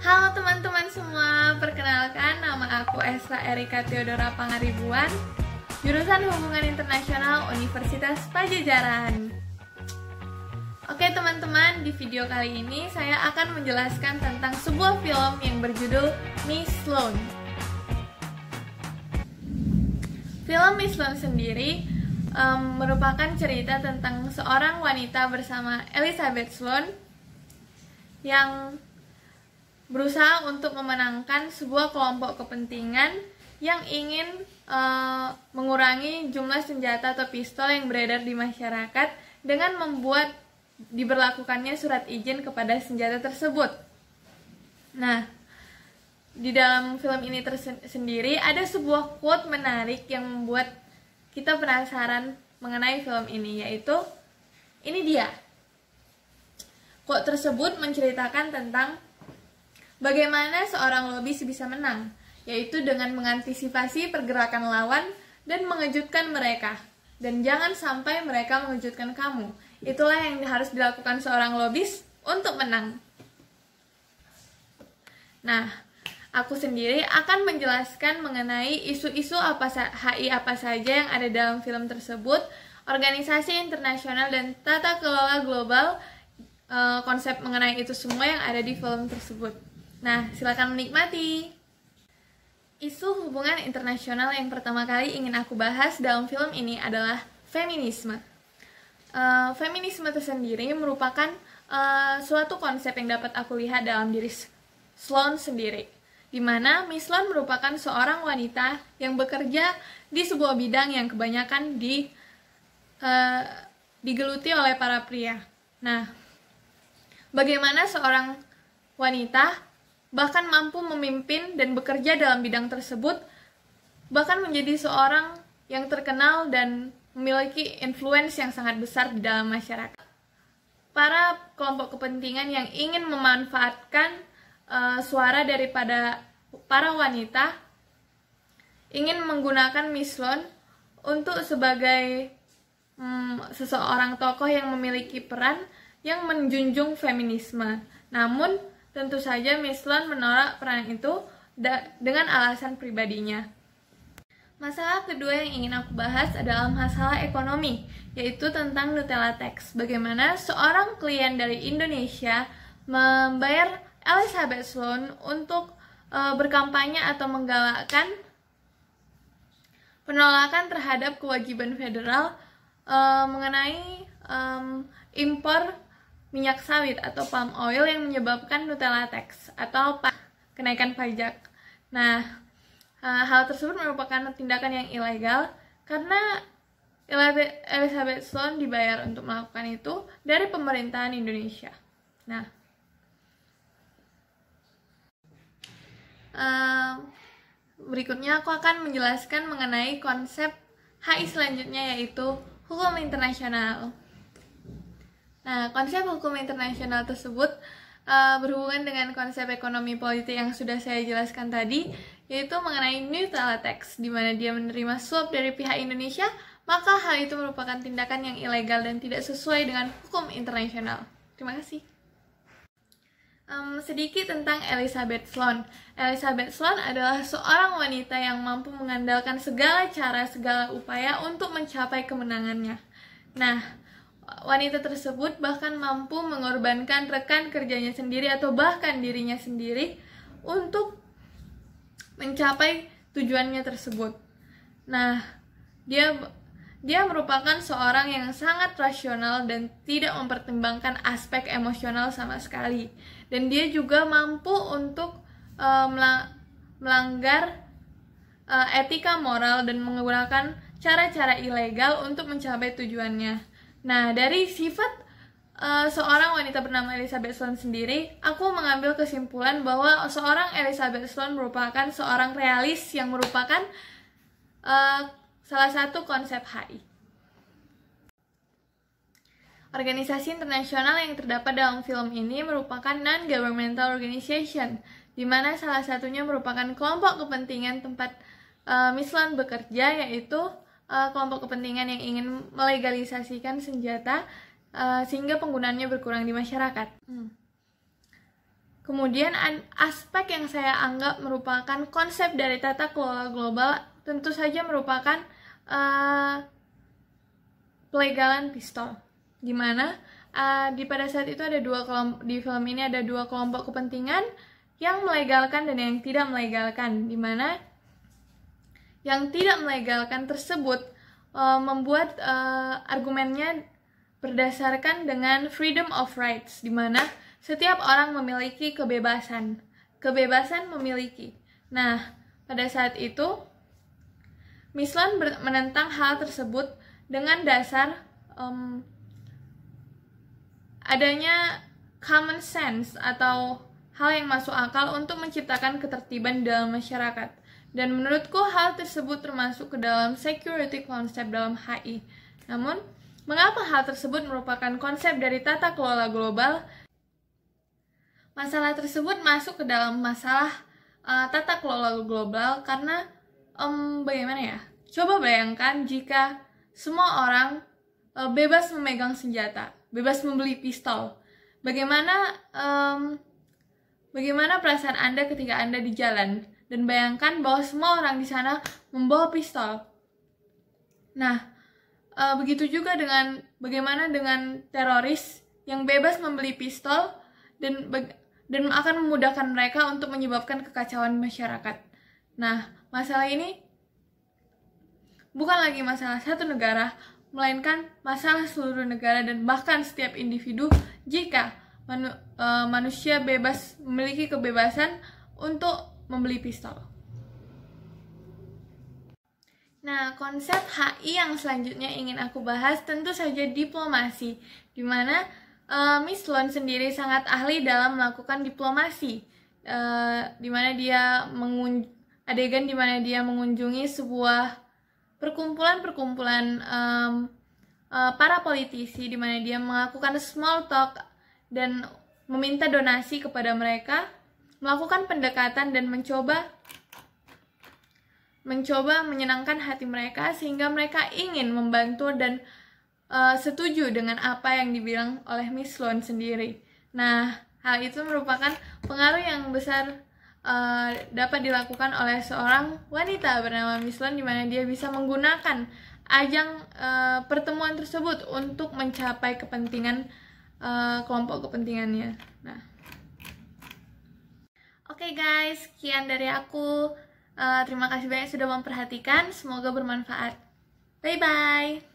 Halo teman-teman semua, perkenalkan nama aku Esra Erika Theodora Pangaribuan, jurusan Hubungan Internasional Universitas Pajajaran. Oke teman-teman, di video kali ini saya akan menjelaskan tentang sebuah film yang berjudul Miss Sloan. Film Miss Sloan sendiri um, merupakan cerita tentang seorang wanita bersama Elizabeth Sloan yang berusaha untuk memenangkan sebuah kelompok kepentingan yang ingin e, mengurangi jumlah senjata atau pistol yang beredar di masyarakat dengan membuat diberlakukannya surat izin kepada senjata tersebut. Nah, di dalam film ini tersendiri ada sebuah quote menarik yang membuat kita penasaran mengenai film ini yaitu ini dia. Quote tersebut menceritakan tentang Bagaimana seorang lobis bisa menang? Yaitu dengan mengantisipasi pergerakan lawan dan mengejutkan mereka. Dan jangan sampai mereka mengejutkan kamu. Itulah yang harus dilakukan seorang lobis untuk menang. Nah, aku sendiri akan menjelaskan mengenai isu-isu apa HI apa saja yang ada dalam film tersebut, organisasi internasional dan tata kelola global, eh, konsep mengenai itu semua yang ada di film tersebut. Nah, silakan menikmati. Isu hubungan internasional yang pertama kali ingin aku bahas dalam film ini adalah feminisme. Uh, feminisme tersendiri merupakan uh, suatu konsep yang dapat aku lihat dalam diri Sloan sendiri, di mana Miss Sloan merupakan seorang wanita yang bekerja di sebuah bidang yang kebanyakan di uh, digeluti oleh para pria. Nah, bagaimana seorang wanita bahkan mampu memimpin dan bekerja dalam bidang tersebut, bahkan menjadi seorang yang terkenal dan memiliki influence yang sangat besar di dalam masyarakat. Para kelompok kepentingan yang ingin memanfaatkan uh, suara daripada para wanita ingin menggunakan mislon untuk sebagai hmm, seseorang tokoh yang memiliki peran yang menjunjung feminisme. Namun Tentu saja Miss Sloan menolak peran itu dengan alasan pribadinya. Masalah kedua yang ingin aku bahas adalah masalah ekonomi, yaitu tentang Nutella Tax. Bagaimana seorang klien dari Indonesia membayar Elizabeth Sloan untuk e, berkampanye atau menggalakkan penolakan terhadap kewajiban federal e, mengenai um, impor minyak sawit atau palm oil yang menyebabkan Nutella tax atau kenaikan pajak. Nah, eh, hal tersebut merupakan tindakan yang ilegal karena Elizabeth Sloan dibayar untuk melakukan itu dari pemerintahan Indonesia. Nah, eh, berikutnya aku akan menjelaskan mengenai konsep HI selanjutnya yaitu hukum internasional. Nah, konsep hukum internasional tersebut uh, berhubungan dengan konsep ekonomi politik yang sudah saya jelaskan tadi, yaitu mengenai neutral tax, di mana dia menerima suap dari pihak Indonesia, maka hal itu merupakan tindakan yang ilegal dan tidak sesuai dengan hukum internasional. Terima kasih. Um, sedikit tentang Elizabeth Sloan. Elizabeth Sloan adalah seorang wanita yang mampu mengandalkan segala cara, segala upaya untuk mencapai kemenangannya. Nah, wanita tersebut bahkan mampu mengorbankan rekan kerjanya sendiri atau bahkan dirinya sendiri untuk mencapai tujuannya tersebut. Nah, dia dia merupakan seorang yang sangat rasional dan tidak mempertimbangkan aspek emosional sama sekali. Dan dia juga mampu untuk uh, melanggar uh, etika moral dan menggunakan cara-cara ilegal untuk mencapai tujuannya. Nah, dari sifat uh, eh, seorang wanita bernama Elizabeth Sloan sendiri, aku mengambil kesimpulan bahwa seorang Elizabeth Sloan merupakan seorang realis yang merupakan uh, salah satu konsep HI. Organisasi internasional yang terdapat dalam film ini merupakan non-governmental organization, di mana salah satunya merupakan kelompok kepentingan tempat uh, Sloan bekerja, yaitu uh, kelompok kepentingan yang ingin melegalisasikan senjata uh, sehingga penggunaannya berkurang di masyarakat. Hmm. Kemudian aspek yang saya anggap merupakan konsep dari tata kelola global tentu saja merupakan uh, pelegalan pistol, di mana uh, di pada saat itu ada dua kelompok di film ini ada dua kelompok kepentingan yang melegalkan dan yang tidak melegalkan, di mana yang tidak melegalkan tersebut uh, membuat uh, argumennya berdasarkan dengan freedom of rights, di mana setiap orang memiliki kebebasan. Kebebasan memiliki. Nah, pada saat itu, Mislan menentang hal tersebut dengan dasar um, adanya common sense atau hal yang masuk akal untuk menciptakan ketertiban dalam masyarakat. Dan menurutku hal tersebut termasuk ke dalam security konsep dalam HI. Namun, mengapa hal tersebut merupakan konsep dari tata kelola global? Masalah tersebut masuk ke dalam masalah uh, tata kelola global karena um, bagaimana ya? Coba bayangkan jika semua orang uh, bebas memegang senjata, bebas membeli pistol. Bagaimana um, bagaimana perasaan Anda ketika Anda di jalan? dan bayangkan bahwa semua orang di sana membawa pistol. Nah, e, begitu juga dengan bagaimana dengan teroris yang bebas membeli pistol dan dan akan memudahkan mereka untuk menyebabkan kekacauan masyarakat. Nah, masalah ini bukan lagi masalah satu negara, melainkan masalah seluruh negara dan bahkan setiap individu jika manu, e, manusia bebas memiliki kebebasan untuk membeli pistol. Nah, konsep HI yang selanjutnya ingin aku bahas tentu saja diplomasi, di mana uh, Miss Lon sendiri sangat ahli dalam melakukan diplomasi, uh, di mana dia adegan di mana dia mengunjungi sebuah perkumpulan-perkumpulan um, uh, para politisi, di mana dia melakukan small talk dan meminta donasi kepada mereka melakukan pendekatan dan mencoba mencoba menyenangkan hati mereka sehingga mereka ingin membantu dan uh, setuju dengan apa yang dibilang oleh Miss Sloan sendiri. Nah, hal itu merupakan pengaruh yang besar uh, dapat dilakukan oleh seorang wanita bernama Miss Sloan di mana dia bisa menggunakan ajang uh, pertemuan tersebut untuk mencapai kepentingan uh, kelompok kepentingannya. Nah, Oke okay guys, sekian dari aku. Uh, terima kasih banyak sudah memperhatikan. Semoga bermanfaat. Bye bye.